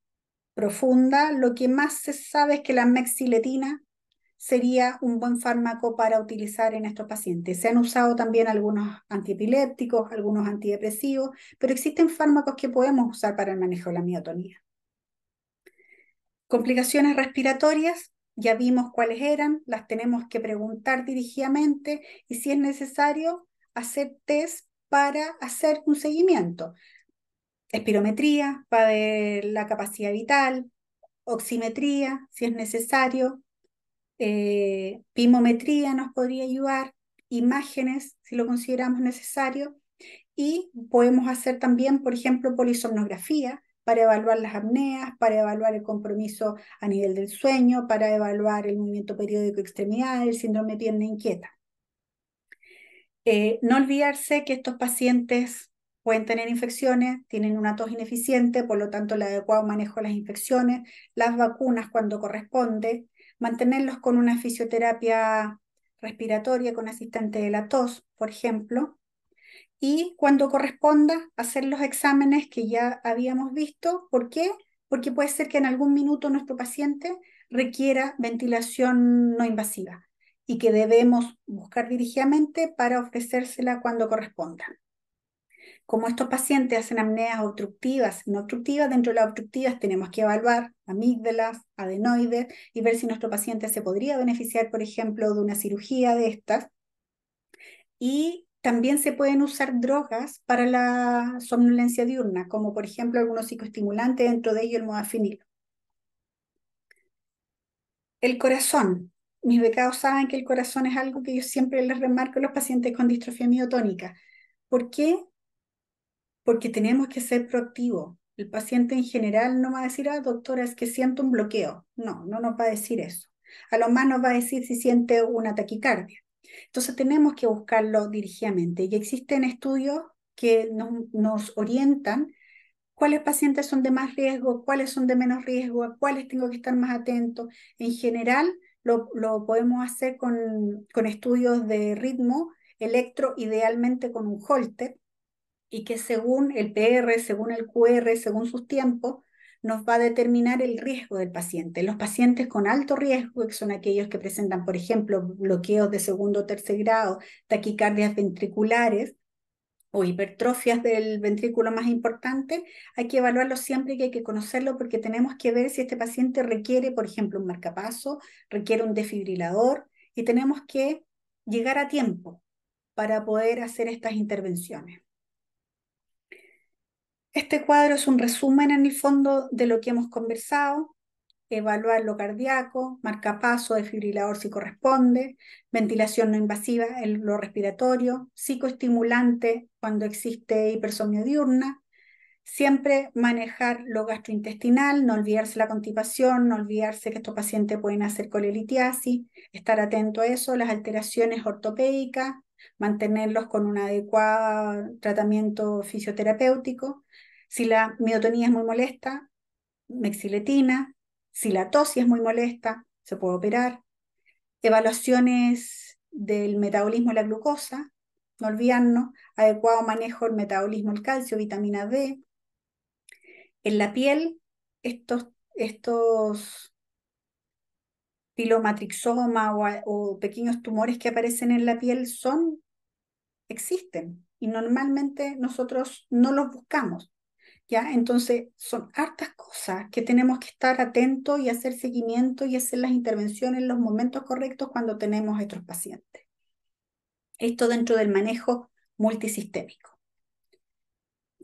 profunda, lo que más se sabe es que la mexiletina sería un buen fármaco para utilizar en estos pacientes. Se han usado también algunos antiepilépticos, algunos antidepresivos, pero existen fármacos que podemos usar para el manejo de la miotonía. Complicaciones respiratorias, ya vimos cuáles eran, las tenemos que preguntar dirigidamente y si es necesario hacer test para hacer un seguimiento. Espirometría para ver la capacidad vital, oximetría si es necesario, eh, pimometría nos podría ayudar, imágenes si lo consideramos necesario y podemos hacer también, por ejemplo, polisomnografía para evaluar las apneas, para evaluar el compromiso a nivel del sueño, para evaluar el movimiento periódico extremidad, extremidades, el síndrome de pierna inquieta. Eh, no olvidarse que estos pacientes pueden tener infecciones, tienen una tos ineficiente, por lo tanto el adecuado manejo de las infecciones, las vacunas cuando corresponde, mantenerlos con una fisioterapia respiratoria con asistente de la tos, por ejemplo, y cuando corresponda hacer los exámenes que ya habíamos visto. ¿Por qué? Porque puede ser que en algún minuto nuestro paciente requiera ventilación no invasiva y que debemos buscar dirigidamente para ofrecérsela cuando corresponda. Como estos pacientes hacen amneas obstructivas y no obstructivas, dentro de las obstructivas tenemos que evaluar amígdalas, adenoides y ver si nuestro paciente se podría beneficiar, por ejemplo, de una cirugía de estas. Y también se pueden usar drogas para la somnolencia diurna, como por ejemplo algunos psicoestimulantes, dentro de ellos el modafinil. El corazón. Mis becados saben que el corazón es algo que yo siempre les remarco a los pacientes con distrofia miotónica. ¿Por qué? Porque tenemos que ser proactivos. El paciente en general no va a decir, ah, doctora, es que siento un bloqueo. No, no nos va a decir eso. A lo más nos va a decir si siente una taquicardia. Entonces tenemos que buscarlo dirigidamente y existen estudios que nos orientan cuáles pacientes son de más riesgo, cuáles son de menos riesgo, a cuáles tengo que estar más atento. En general, lo, lo podemos hacer con, con, estudios de ritmo, electro, idealmente con un holter, y que según el PR, según el QR, según sus tiempos, nos va a determinar el riesgo del paciente. Los pacientes con alto riesgo, que son aquellos que presentan, por ejemplo, bloqueos de segundo o tercer grado, taquicardias ventriculares, o hipertrofias del ventrículo más importante, hay que evaluarlo siempre y hay que conocerlo porque tenemos que ver si este paciente requiere, por ejemplo, un marcapaso, requiere un desfibrilador y tenemos que llegar a tiempo para poder hacer estas intervenciones. Este cuadro es un resumen en el fondo de lo que hemos conversado, evaluar lo cardíaco, marcapaso, desfibrilador si corresponde, ventilación no invasiva en lo respiratorio, psicoestimulante cuando existe hipersomnia diurna, siempre manejar lo gastrointestinal, no olvidarse la contipación, no olvidarse que estos pacientes pueden hacer colelitiasis, estar atento a eso, las alteraciones ortopédicas, mantenerlos con un adecuado tratamiento fisioterapéutico, si la miotonía es muy molesta, mexiletina. Si la tosis es muy molesta, se puede operar. Evaluaciones del metabolismo de la glucosa, no olvidarnos, adecuado manejo del metabolismo del calcio, vitamina D. En la piel, estos, estos pilomatrixoma o, o pequeños tumores que aparecen en la piel son, existen y normalmente nosotros no los buscamos. ¿ya? Entonces, son hartas cosas que tenemos que estar atentos y hacer seguimiento y hacer las intervenciones en los momentos correctos cuando tenemos estos pacientes. Esto dentro del manejo multisistémico.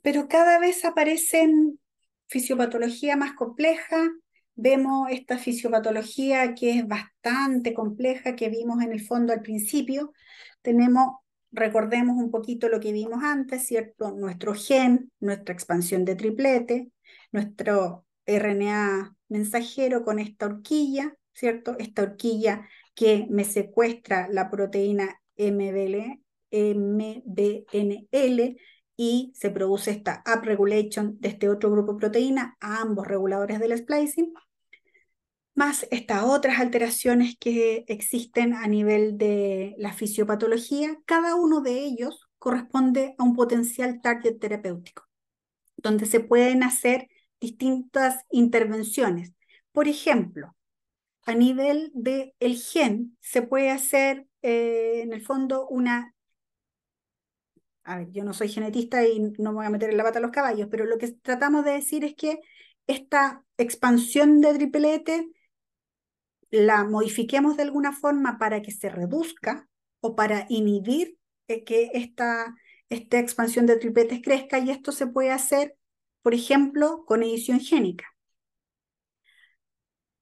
Pero cada vez aparecen fisiopatología más compleja, vemos esta fisiopatología que es bastante compleja, que vimos en el fondo al principio, tenemos recordemos un poquito lo que vimos antes, ¿cierto? Nuestro gen, nuestra expansión de triplete, nuestro RNA mensajero con esta horquilla, ¿cierto? Esta horquilla que me secuestra la proteína MBL, MBNL y se produce esta upregulation de este otro grupo de proteína a ambos reguladores del splicing más estas otras alteraciones que existen a nivel de la fisiopatología, cada uno de ellos corresponde a un potencial target terapéutico, donde se pueden hacer distintas intervenciones. Por ejemplo, a nivel del el gen, se puede hacer eh, en el fondo una... A ver, yo no soy genetista y no me voy a meter en la pata a los caballos, pero lo que tratamos de decir es que esta expansión de triplete la modifiquemos de alguna forma para que se reduzca o para inhibir eh, que esta, esta expansión de tripletes crezca y esto se puede hacer, por ejemplo, con edición génica.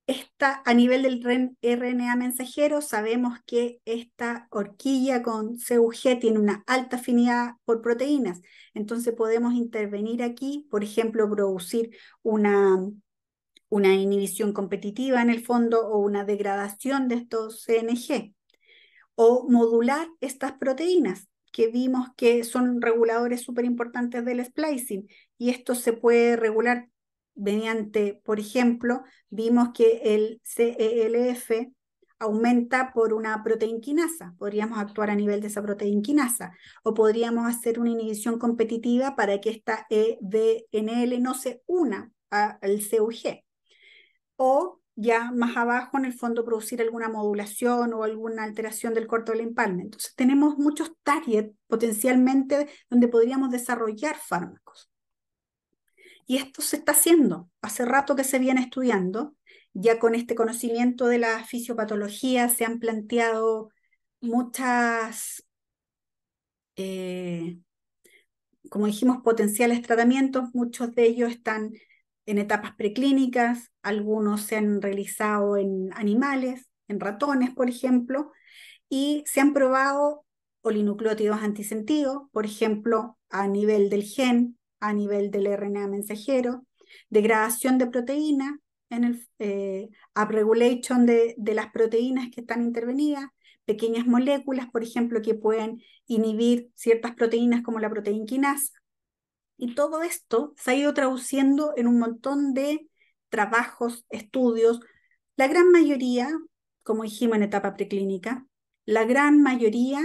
Esta, a nivel del RNA mensajero, sabemos que esta horquilla con CUG tiene una alta afinidad por proteínas, entonces podemos intervenir aquí, por ejemplo, producir una, una inhibición competitiva en el fondo o una degradación de estos CNG, o modular estas proteínas que vimos que son reguladores súper importantes del splicing y esto se puede regular mediante, por ejemplo, vimos que el CELF aumenta por una proteínquinasa, podríamos actuar a nivel de esa proteínquinasa, o podríamos hacer una inhibición competitiva para que esta EDNL no se una al CUG o ya más abajo en el fondo producir alguna modulación o alguna alteración del corto del empalme. Entonces tenemos muchos targets potencialmente donde podríamos desarrollar fármacos. Y esto se está haciendo, hace rato que se viene estudiando, ya con este conocimiento de la fisiopatología se han planteado muchas, eh, como dijimos, potenciales tratamientos, muchos de ellos están en etapas preclínicas, algunos se han realizado en animales, en ratones, por ejemplo, y se han probado olinucleótidos antisentidos, por ejemplo, a nivel del gen, a nivel del RNA mensajero, degradación de proteína, en el eh, upregulation de, de las proteínas que están intervenidas, pequeñas moléculas, por ejemplo, que pueden inhibir ciertas proteínas como la proteína quinasa. Y todo esto se ha ido traduciendo en un montón de trabajos, estudios, la gran mayoría, como dijimos en etapa preclínica, la gran mayoría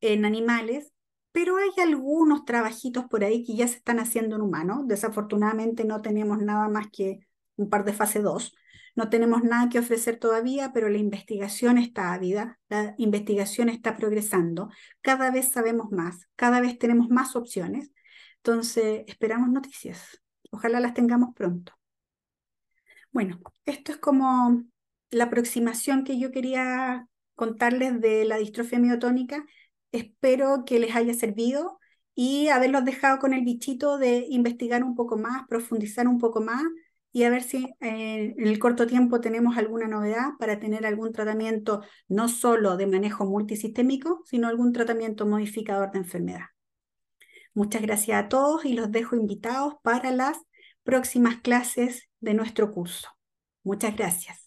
en animales, pero hay algunos trabajitos por ahí que ya se están haciendo en humanos. Desafortunadamente no tenemos nada más que un par de fase 2. No tenemos nada que ofrecer todavía, pero la investigación está ávida, la investigación está progresando. Cada vez sabemos más, cada vez tenemos más opciones entonces, esperamos noticias. Ojalá las tengamos pronto. Bueno, esto es como la aproximación que yo quería contarles de la distrofia miotónica. Espero que les haya servido y haberlos dejado con el bichito de investigar un poco más, profundizar un poco más y a ver si eh, en el corto tiempo tenemos alguna novedad para tener algún tratamiento no solo de manejo multisistémico, sino algún tratamiento modificador de enfermedad. Muchas gracias a todos y los dejo invitados para las próximas clases de nuestro curso. Muchas gracias.